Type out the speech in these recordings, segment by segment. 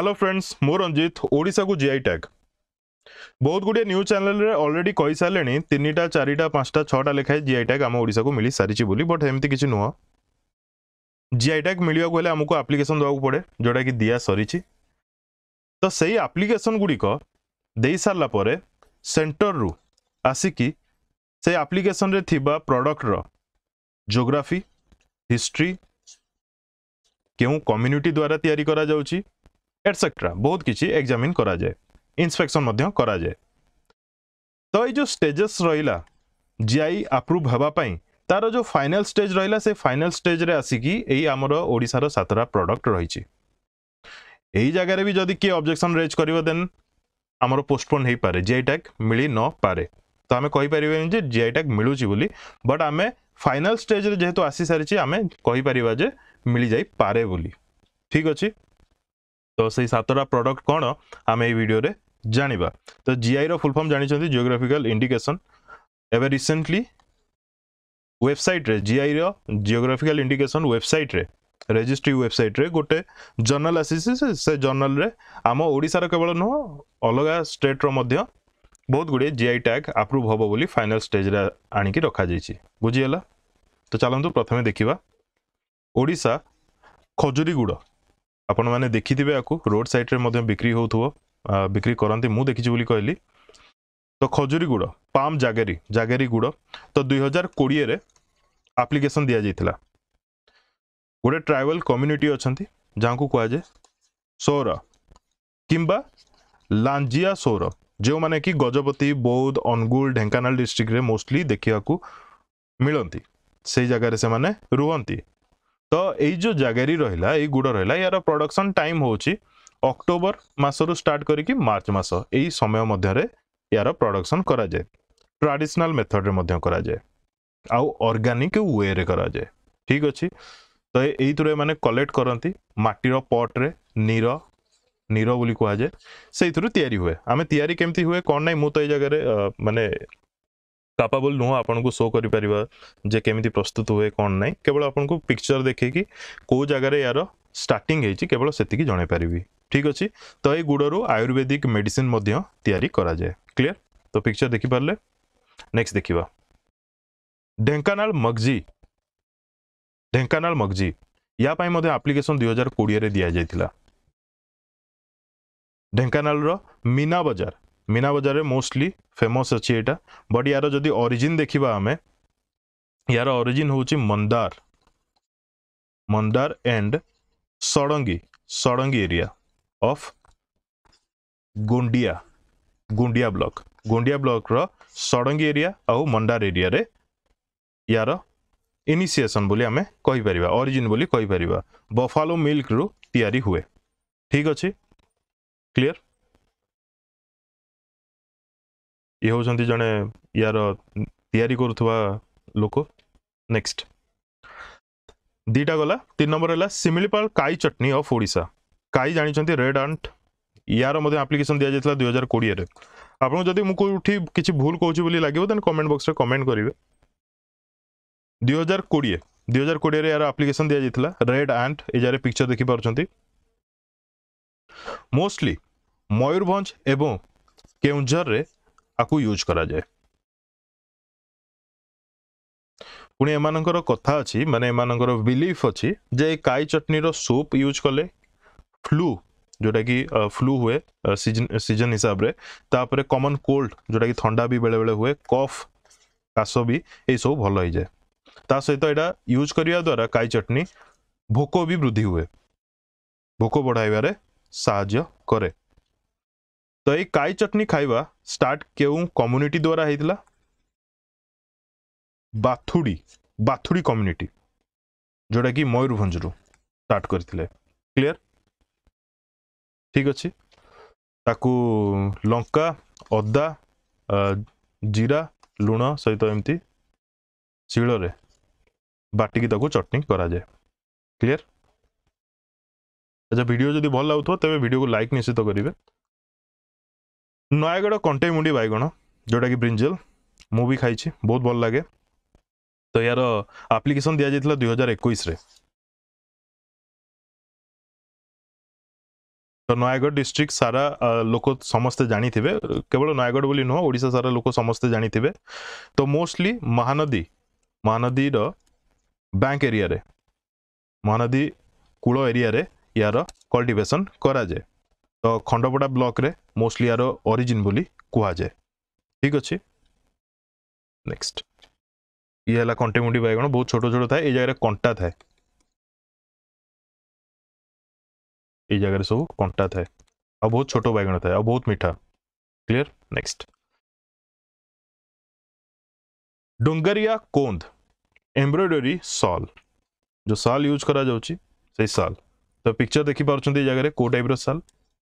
hello friends ମୁଁ ରଞ୍ଜିତ ଓଡ଼ିଶାକୁ GI tag ବହୁତ ଗୁଡ଼ିଏ ନ୍ୟୁଜ୍ ଚ୍ୟାନେଲରେ ଅଲରେଡ଼ି କହିସାରିଲେଣି ତିନିଟା ଚାରିଟା ପାଞ୍ଚଟା ଛଅଟା ଲେଖାଏଁ ଜିଆଇ ଟ୍ୟାଗ୍ ଆମ ଓଡ଼ିଶାକୁ ମିଳିସାରିଛି ବୋଲି ବଟ୍ ଏମିତି କିଛି ନୁହଁ ଜିଆଇ ଟ୍ୟାଗ୍ ମିଳିବାକୁ ହେଲେ ଆମକୁ ଆପ୍ଲିକେସନ୍ ଦେବାକୁ ପଡ଼େ ଯେଉଁଟାକି ଦିଆ ସରିଛି ତ ସେଇ ଆପ୍ଲିକେସନ୍ ଗୁଡ଼ିକ ଦେଇସାରିଲା ପରେ ସେଣ୍ଟରରୁ ଆସିକି ସେ ଆପ୍ଲିକେସନ୍ରେ ଥିବା ପ୍ରଡ଼କ୍ଟର ଜୋଗ୍ରାଫି ହିଷ୍ଟ୍ରି କେଉଁ କମ୍ୟୁନିଟି ଦ୍ୱାରା ତିଆରି କରାଯାଉଛି ଏଟସେଟ୍ରା ବହୁତ କିଛି ଏକ୍ଜାମିନ୍ କରାଯାଏ ଇନ୍ସପେକ୍ସନ୍ ମଧ୍ୟ କରାଯାଏ ତ ଏଇ ଯେଉଁ ଷ୍ଟେଜେସ୍ ରହିଲା ଜି ଆଇ ଆପ୍ରୁଭ୍ ହେବା ପାଇଁ ତାର ଯେଉଁ ଫାଇନାଲ୍ ଷ୍ଟେଜ୍ ରହିଲା ସେ ଫାଇନାଲ୍ ଷ୍ଟେଜ୍ରେ ଆସିକି ଏଇ ଆମର ଓଡ଼ିଶାର ସାତଟା ପ୍ରଡ଼କ୍ଟ ରହିଛି ଏହି ଜାଗାରେ ବି ଯଦି କିଏ ଅବଜେକ୍ସନ୍ ରେଜ୍ କରିବ ଦେନ୍ ଆମର ପୋଷ୍ଟପୋନ୍ ହେଇପାରେ ଜିଆଇ ଟ୍ୟାକ୍ ମିଳି ନପାରେ ତ ଆମେ କହିପାରିବାନି ଯେ ଜିଆଇ ଟ୍ୟାକ୍ ମିଳୁଛି ବୋଲି ବଟ୍ ଆମେ ଫାଇନାଲ୍ ଷ୍ଟେଜ୍ରେ ଯେହେତୁ ଆସିସାରିଛି ଆମେ କହିପାରିବା ଯେ ମିଳିଯାଇପାରେ ବୋଲି ଠିକ୍ ଅଛି তো সেই সাতটা প্রডক্ট କ'ଣ ଆମେ ଏଇ ଭିଡ଼ିଓରେ ଜାଣିବା ତ ଜିଆଇର ଫୁଲ୍ ଫର୍ମ ଜାଣିଛନ୍ତି ଜିଓଗ୍ରାଫିକାଲ ଇଣ୍ଡିକେସନ୍ ଏବେ ରିସେଣ୍ଟଲି ୱେବସାଇଟ୍ରେ ଜିଆଇର ଜିଓଗ୍ରାଫିକାଲ ଇଣ୍ଡିକେସନ୍ ୱେବସାଇଟ୍ରେ ରେଜିଷ୍ଟ୍ରି ୱେବସାଇଟ୍ରେ ଗୋଟେ ଜର୍ଣ୍ଣାଲ ଆସିଛି ସେ ଜର୍ଣ୍ଣାଲରେ ଆମ ଓଡ଼ିଶାର କେବଳ ନୁହଁ ଅଲଗା ଷ୍ଟେଟ୍ର ମଧ୍ୟ ବହୁତ ଗୁଡ଼ିଏ ଜିଆଇ ଟ୍ୟାଗ୍ ଆପ୍ରୁଭ୍ ହେବ ବୋଲି ଫାଇନାଲ୍ ଷ୍ଟେଜ୍ରେ ଆଣିକି ରଖାଯାଇଛି ବୁଝିହେଲା ତ ଚାଲନ୍ତୁ ପ୍ରଥମେ ଦେଖିବା ଓଡ଼ିଶା ଖଜୁରୀ ଗୁଡ଼ आपण मैंने देखी आपको रोड सैड्रे बिक्री हो बिक्री करती मुझे देखी बोली कहली तो खजूरी गुड़ पाम जगेरी जगेरी गुड़ तो दुई हजार कोड़े आप्लिकेसन दि जाइला गोटे ट्राइबल कम्युनिटी अच्छा जहाँ को कहुए सौर कि लांजिया सौर जो मैंने कि गजपति बौद्ध अनुगु ढेकाना डिस्ट्रिक्ट मोस्टली देखा मिलती से जगह से रुहति ତ ଏଇ ଯେଉଁ ଜାଗାରି ରହିଲା ଏଇ ଗୁଡ଼ ରହିଲା ଏହାର ପ୍ରଡକ୍ସନ୍ ଟାଇମ୍ ହେଉଛି ଅକ୍ଟୋବର ମାସରୁ ଷ୍ଟାର୍ଟ କରିକି ମାର୍ଚ୍ଚ ମାସ ଏଇ ସମୟ ମଧ୍ୟରେ ଏହାର ପ୍ରଡକ୍ସନ୍ କରାଯାଏ ଟ୍ରାଡ଼ିସନାଲ୍ ମେଥଡ଼ରେ ମଧ୍ୟ କରାଯାଏ ଆଉ ଅର୍ଗାନିକ୍ ୱେରେ କରାଯାଏ ଠିକ୍ ଅଛି ତ ଏଇଥିରୁ ଏମାନେ କଲେକ୍ଟ କରନ୍ତି ମାଟିର ପଟ୍ରେ ନୀର ନୀର ବୋଲି କୁହାଯାଏ ସେଇଥିରୁ ତିଆରି ହୁଏ ଆମେ ତିଆରି କେମିତି ହୁଏ କ'ଣ ନାହିଁ ମୁଁ ତ ଏଇ ଜାଗାରେ ମାନେ କାପାବଲ୍ ନୁହଁ ଆପଣଙ୍କୁ ଶୋ କରିପାରିବା ଯେ କେମିତି ପ୍ରସ୍ତୁତ ହୁଏ କ'ଣ ନାହିଁ କେବଳ ଆପଣଙ୍କୁ ପିକ୍ଚର ଦେଖେଇକି କେଉଁ ଜାଗାରେ ଏହାର ଷ୍ଟାର୍ଟିଂ ହେଇଛି କେବଳ ସେତିକି ଜଣାଇ ପାରିବି ଠିକ୍ ଅଛି ତ ଏଇ ଗୁଡ଼ରୁ ଆୟୁର୍ବେଦିକ ମେଡ଼ିସିନ୍ ମଧ୍ୟ ତିଆରି କରାଯାଏ କ୍ଲିଅର ତ ପିକ୍ଚର ଦେଖିପାରିଲେ ନେକ୍ସଟ ଦେଖିବା ଢେଙ୍କାନାଳ ମଗଜି ଢେଙ୍କାନାଳ ମଗଜି ୟା ପାଇଁ ମଧ୍ୟ ଆପ୍ଲିକେସନ୍ ଦୁଇ ହଜାର କୋଡ଼ିଏରେ ଦିଆଯାଇଥିଲା ଢେଙ୍କାନାଳର ମୀନା ବଜାର मीना बजार में मोस्टली फेमस अच्छे यहाँ बट यार जो ऑरीजिन देखा आम यार ऑरीजिन हूँ Mandar Mandar and Sadangi Sadangi area of Gundia Gundia block Gundia block र सड़ंगी एरिया आउ मंदार एरिया रे यार इनिशिएशन बोली आम कहीपर ऑरीजिन बोली कहीपर बफालो मिल्क रु या हुए ठीक अच्छे क्लियर ये हूँ जड़े यार तैयारी करूवा लोक नेक्स्ट दीटा गला तीन नंबर है सिमिलीपाल कई चटनी अफ ओडा कई जानते रेड आंट यार आप्लिकेसन दि जाता दुई हजार कोड़े आपको जब किसी भूल कौली लगे देन कमेंट बक्स में कमेंट करेंगे दुई हजार कोड़े दुई हजार कोड़े यार आप्लिकेसन दि जाता रेड आंट यार पिक्चर देखिपार्थ मोस्टली मयूरभ एवं केजर में ଆକୁ ୟୁଜ୍ କରାଯାଏ ପୁଣି ଏମାନଙ୍କର କଥା ଅଛି ମାନେ ଏମାନଙ୍କର ବିଲିଫ୍ ଅଛି ଯେ କାଇ ଚଟନୀର ସୁପ୍ ୟୁଜ୍ କଲେ ଫ୍ଲୁ ଯେଉଁଟାକି ଫ୍ଲୁ ହୁଏ ସିଜନ୍ ହିସାବରେ ତାପରେ କମନ୍ କୋଲ୍ଡ ଯେଉଁଟାକି ଥଣ୍ଡା ବି ବେଳେବେଳେ ହୁଏ କଫ୍ କାଶ ବି ଏଇସବୁ ଭଲ ହେଇଯାଏ ତା ସହିତ ଏଇଟା ୟୁଜ୍ କରିବା ଦ୍ୱାରା କାଇ ଚଟନୀ ଭୋକ ବି ବୃଦ୍ଧି ହୁଏ ଭୋକ ବଢ଼ାଇବାରେ ସାହାଯ୍ୟ କରେ ତ ଏଇ କାଇ ଚଟନି ଖାଇବା ଷ୍ଟାର୍ଟ କେଉଁ କମ୍ୟୁନିଟି ଦ୍ୱାରା ହେଇଥିଲା ବାଥୁଡ଼ି ବାଥୁଡ଼ି କମ୍ୟୁନିଟି ଯେଉଁଟାକି ମୟୂରଭଞ୍ଜରୁ ଷ୍ଟାର୍ଟ କରିଥିଲେ କ୍ଲିଅର ଠିକ୍ ଅଛି ତାକୁ ଲଙ୍କା ଅଦା ଜିରା ଲୁଣ ସହିତ ଏମିତି ଶିଳରେ ବାଟିକି ତାକୁ ଚଟନି କରାଯାଏ କ୍ଲିଅର ଆଚ୍ଛା ଭିଡ଼ିଓ ଯଦି ଭଲ ଲାଗୁଥିବ ତେବେ ଭିଡ଼ିଓକୁ ଲାଇକ୍ ନିଶ୍ଚିତ କରିବେ ନୟାଗଡ଼ କଣ୍ଟେଇ ମୁଣ୍ଡି ବାଇଗଣ ଯେଉଁଟାକି ବ୍ରିଞ୍ଜେଲ ମୁଁ ବି ଖାଇଛି ବହୁତ ଭଲ ଲାଗେ ତ ଏହାର ଆପ୍ଲିକେସନ୍ ଦିଆଯାଇଥିଲା ଦୁଇ ହଜାର ଏକୋଇଶରେ ତ ନୟାଗଡ଼ ଡିଷ୍ଟ୍ରିକ୍ଟ ସାରା ଲୋକ ସମସ୍ତେ ଜାଣିଥିବେ କେବଳ ନୟାଗଡ଼ ବୋଲି ନୁହଁ ଓଡ଼ିଶା ସାରା ଲୋକ ସମସ୍ତେ ଜାଣିଥିବେ ତ ମୋଷ୍ଟଲି ମହାନଦୀ ମହାନଦୀର ବ୍ୟାଙ୍କ ଏରିଆରେ ମହାନଦୀ କୂଳ ଏରିଆରେ ଏହାର କଲ୍ଟିଭେସନ୍ କରାଯାଏ तो खंडपड़ा ब्लक मोस्टली यार ओरिजिन बोली कहुए ठीक अच्छे नेक्स्ट ये कंटेमुंडी बैगण बहुत छोट छोट था जगह कंटा था जगह सब कंटा था और बहुत छोट बैगण था बहुत मीठा clear next Dungaria Kondh embroidery सल जो सल यूज करा कर सही सल तो पिक्चर देखी पार्टी जगह को टाइप साल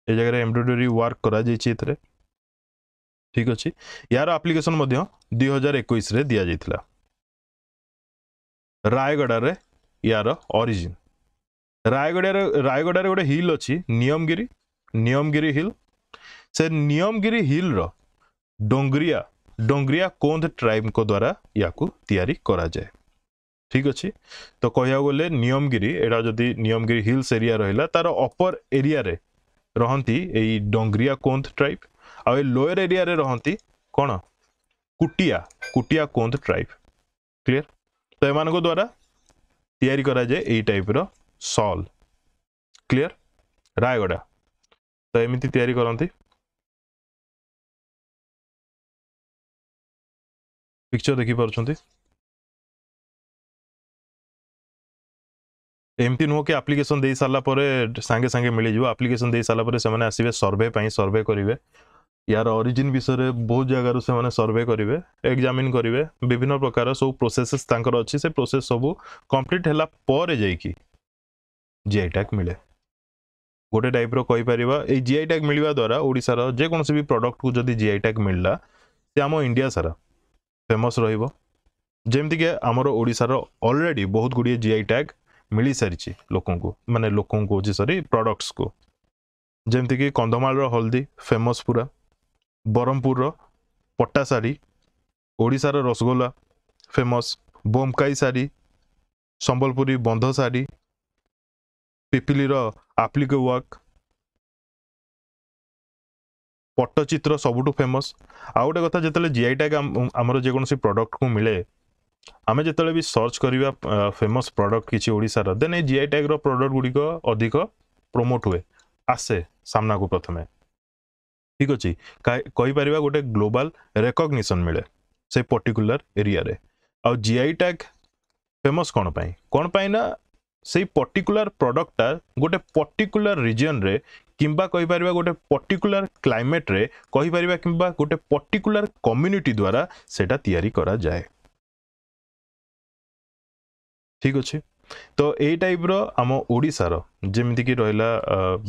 ଏ ଜାଗାରେ ଏମ୍ବ୍ରଏଡୋରୀ ୱାର୍କ କରାଯାଇଛି ଏଥିରେ ଠିକ୍ ଅଛି ଏହାର ଆପ୍ଲିକେସନ୍ ମଧ୍ୟ ଦୁଇ ହଜାର ଏକୋଇଶରେ ଦିଆଯାଇଥିଲା ରାୟଗଡ଼ାରେ ଏହାର ଅରିଜିନ୍ ରାୟଗଡ଼ାରେ ରାୟଗଡ଼ାରେ ଗୋଟେ ହିଲ୍ ଅଛି ନିୟମଗିରି ନିୟମଗିରି ହିଲ୍ ସେ ନିୟମଗିରି ହିଲ୍ର ଡୋଙ୍ଗରିଆ ଡୋଙ୍ଗରିଆ କୋନ୍ଦ ଟ୍ରାଇବ୍ଙ୍କ ଦ୍ୱାରା ୟାକୁ ତିଆରି କରାଯାଏ ଠିକ୍ ଅଛି ତ କହିବାକୁ ଗଲେ ନିୟମଗିରି ଏଇଟା ଯଦି ନିୟମଗିରି ହିଲ୍ସ ଏରିଆ ରହିଲା ତାର ଅପର ଏରିଆରେ ରହନ୍ତି ଏଇ ଡଙ୍ଗରିଆ କୋନ୍ଥ ଟ୍ରାଇବ୍ ଆଉ ଏ ଲୋୟର ଏରିଆରେ ରହନ୍ତି କ'ଣ କୁଟିଆ କୁଟିଆ କୋନ୍ଥ ଟ୍ରାଇବ୍ କ୍ଲିଅର ତ ଏମାନଙ୍କ ଦ୍ୱାରା ତିଆରି କରାଯାଏ ଏଇ ଟାଇପ୍ର ସଲ୍ କ୍ଲିଅର ରାୟଗଡ଼ା ତ ଏମିତି ତିଆରି କରନ୍ତି ପିକ୍ଚର ଦେଖିପାରୁଛନ୍ତି एमती नुह कि आप्लिकेसन दे सारापर सांगे सांगे मिल जाए आप्लिकेसन दे सारापर से आसवे सर्वे सर्भे करेंगे यार ऑरिजिन विषय में बहुत जगार से सर्वे करेंगे एक्जामिन करेंगे विभिन्न प्रकार सब प्रोसेस अच्छी से प्रोसेस सब कम्प्लीट है जी आई टैग मिले गोटे टाइप रहीपर ये जि आई टैग मिलवा द्वारा ओडार जेकोसी भी प्रडक्ट को जी आई टैग मिलला से आम इंडिया सारा फेमस रमती कि ओडार अलरेडी बहुत गुड़िया जि आई टैग ମିଳିସାରିଛି ଲୋକଙ୍କୁ ମାନେ ଲୋକଙ୍କୁ ହେଉଛି ସରି ପ୍ରଡ଼କ୍ଟସ୍କୁ ଯେମିତିକି କନ୍ଧମାଳର ହଳଦୀ ଫେମସ୍ ପୁରା ବ୍ରହ୍ମପୁରର ପଟା ଶାଢ଼ୀ ଓଡ଼ିଶାର ରସଗୋଲା ଫେମସ୍ ବୋମକାଇ ଶାଢ଼ୀ ସମ୍ବଲପୁରୀ ବନ୍ଧ ଶାଢ଼ୀ ପିପିଲିର ଆପ୍ଲିକ ୱାର୍କ ପଟ୍ଟଚିତ୍ର ସବୁଠୁ ଫେମସ୍ ଆଉ ଗୋଟେ କଥା ଯେତେବେଳେ ଜିଆଇଟା ଆମର ଯେକୌଣସି ପ୍ରଡ଼କ୍ଟକୁ ମିଳେ ଆମେ ଯେତେବେଳେ ବି ସର୍ଚ୍ଚ କରିବା ଫେମସ୍ ପ୍ରଡ଼କ୍ଟ କିଛି ଓଡ଼ିଶାର ଦେନ୍ ଏଇ ଜିଆଇ ଟ୍ୟାଗ୍ର ପ୍ରଡ଼କ୍ଟ ଗୁଡ଼ିକ ଅଧିକ ପ୍ରମୋଟ୍ ହୁଏ ଆସେ ସାମ୍ନାକୁ ପ୍ରଥମେ ଠିକ୍ ଅଛି କହିପାରିବା ଗୋଟେ ଗ୍ଲୋବାଲ ରେକଗ୍ନିସନ୍ ମିଳେ ସେ ପର୍ଟିକୁଲାର ଏରିଆରେ ଆଉ ଜିଆଇ ଟ୍ୟାଗ୍ ଫେମସ୍ କ'ଣ ପାଇଁ କ'ଣ ପାଇଁ ନା ସେଇ ପର୍ଟିକୁଲାର ପ୍ରଡ଼କ୍ଟଟା ଗୋଟେ ପର୍ଟିକୁଲାର ରିଜିଅନ୍ରେ କିମ୍ବା କହିପାରିବା ଗୋଟେ ପର୍ଟିକୁଲାର କ୍ଲାଇମେଟ୍ରେ କହିପାରିବା କିମ୍ବା ଗୋଟେ ପର୍ଟିକୁଲାର କମ୍ୟୁନିଟି ଦ୍ୱାରା ସେଇଟା ତିଆରି କରାଯାଏ ଠିକ୍ ଅଛି ତ ଏଇ ଟାଇପ୍ର ଆମ ଓଡ଼ିଶାର ଯେମିତିକି ରହିଲା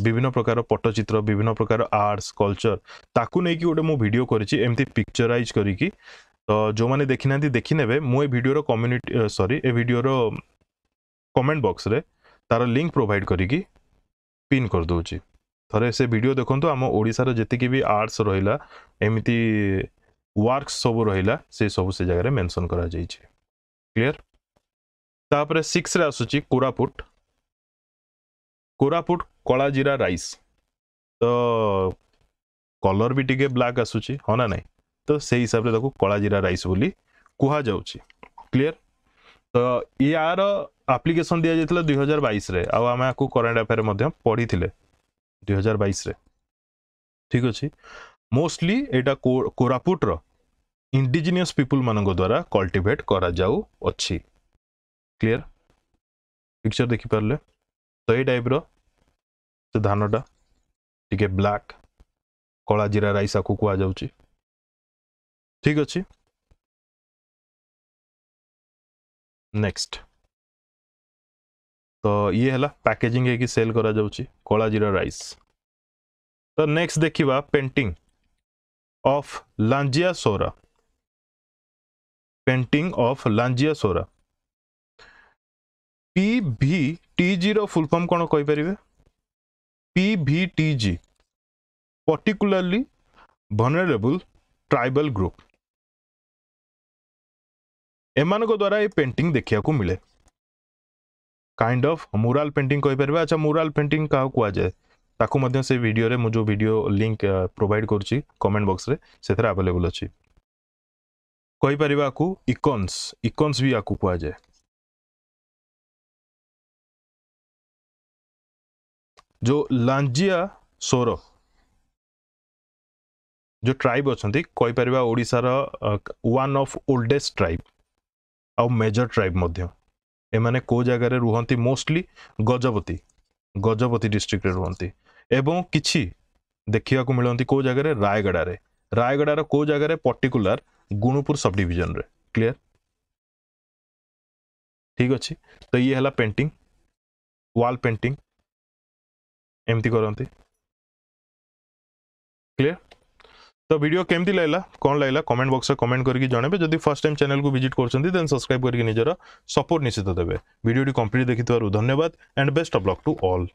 ବିଭିନ୍ନ ପ୍ରକାର ପଟ୍ଟଚିତ୍ର ବିଭିନ୍ନ ପ୍ରକାର ଆର୍ଟସ୍ କଲଚର୍ ତାକୁ ନେଇକି ଗୋଟେ ମୁଁ ଭିଡ଼ିଓ କରିଛି ଏମିତି ପିକ୍ଚରାଇଜ୍ କରିକି ତ ଯେଉଁମାନେ ଦେଖିନାହାନ୍ତି ଦେଖିନେବେ ମୁଁ ଏ ଭିଡ଼ିଓର କମ୍ୟୁନିଟି ସରି ଏ ଭିଡ଼ିଓର କମେଣ୍ଟ ବକ୍ସରେ ତାର ଲିଙ୍କ୍ ପ୍ରୋଭାଇଡ଼ କରିକି ପିନ୍ କରିଦେଉଛି ଥରେ ସେ ଭିଡ଼ିଓ ଦେଖନ୍ତୁ ଆମ ଓଡ଼ିଶାର ଯେତିକି ବି ଆର୍ଟସ୍ ରହିଲା ଏମିତି ୱାର୍କସ୍ ସବୁ ରହିଲା ସେ ସବୁ ସେ ଜାଗାରେ ମେନସନ୍ କରାଯାଇଛି କ୍ଲିଅର୍ ତାପରେ ସିକ୍ସରେ ଆସୁଛି କୋରାପୁଟ କୋରାପୁଟ କଳା ଜିରା ରାଇସ୍ ତ କଲର୍ ବି ଟିକେ ବ୍ଲାକ୍ ଆସୁଛି ହଁ ନା ନାହିଁ ତ ସେଇ ହିସାବରେ ତାକୁ କଳା ଜିରା ରାଇସ୍ ବୋଲି କୁହାଯାଉଛି କ୍ଲିଅର ତ ୟାର ଆପ୍ଲିକେସନ୍ ଦିଆଯାଇଥିଲା ଦୁଇ ହଜାର ବାଇଶରେ ଆଉ ଆମେ ଆକୁ କରେଣ୍ଟ ଆଫେୟାର ମଧ୍ୟ ପଢ଼ିଥିଲେ ଦୁଇ ହଜାର ବାଇଶରେ ଠିକ୍ ଅଛି ମୋଷ୍ଟଲି ଏଇଟା କୋରାପୁଟର ଇଣ୍ଡିଜିନିୟସ୍ ପିପୁଲମାନଙ୍କ ଦ୍ୱାରା କଲ୍ଟିଭେଟ୍ କରାଯାଉଅଛି क्लीयर पिक्चर देखिपर तो ये टाइप रानटा टी ब्लाक कला जीरा रईस को कह ठीक अच्छे नेक्स्ट तो ये है पैकेजिंग है कि सेल करा जाऊँ कला जीरा राइस तो नेक्स्ट देखा painting of Lanjia Saora painting of Lanjia Saora ପିଭିଟିଜିର ଫୁଲ୍ ଫର୍ମ କ'ଣ କହିପାରିବେ PVTG particularly vulnerable tribal group ଏମାନଙ୍କ ଦ୍ୱାରା ଏ ପେଣ୍ଟିଂ ଦେଖିବାକୁ ମିଳେ କାଇଣ୍ଡ ଅଫ୍ ମୁରାଲ ପେଣ୍ଟିଂ କହିପାରିବା ଆଚ୍ଛା ମୁରାଲ ପେଣ୍ଟିଂ କାହାକୁ କୁହାଯାଏ ତାକୁ ମଧ୍ୟ ସେ ଭିଡ଼ିଓରେ ମୁଁ ଯେଉଁ ଭିଡ଼ିଓ ଲିଙ୍କ ପ୍ରୋଭାଇଡ଼ କରୁଛି କମେଣ୍ଟ ବକ୍ସରେ ସେଥିରେ ଆଭେଲେବୁଲ୍ ଅଛି କହିପାରିବା ଆକୁ ଇକନ୍ସ ଇକନ୍ସ ବି ଆକୁ କୁହାଯାଏ जो लांजिया सोर जो ट्राइब अच्छा कहींपर ओडार वन अफ ओल्डेस्ट ट्राइब आउ मेजर ट्राइब एमाने को जगार रुहति मोस्टली गजपति गजपति डिस्ट्रिक्ट रुहति कि देखा मिलती कौ जगार रायगड़े रायगड़ार कौ जगार पर्टिकुलर गुणुपुर सब डिविजन रे क्लीयर ठीक अच्छे तो ये है पेंटिंग वॉल पेंटिंग ଏମିତି କରନ୍ତି କ୍ଲିଅର ତ ଭିଡ଼ିଓ କେମିତି ଲାଗିଲା କ'ଣ ଲାଗିଲା କମେଣ୍ଟ ବକ୍ସରେ କମେଣ୍ଟ କରିକି ଜଣେଇବେ ଯଦି ଫାର୍ଷ୍ଟ ଟାଇମ୍ ଚ୍ୟାନେଲକୁ ଭିଜିଟ୍ କରୁଛନ୍ତି ଦେନ୍ ସବସ୍କ୍ରାଇବ୍ କରିକି ନିଜର ସପୋର୍ଟ ନିଶ୍ଚିତ ଦେବେ ଭିଡ଼ିଓଟି କମ୍ପ୍ଲିଟ୍ ଦେଖିଥିବାରୁ ଧନ୍ୟବାଦ and best of luck to all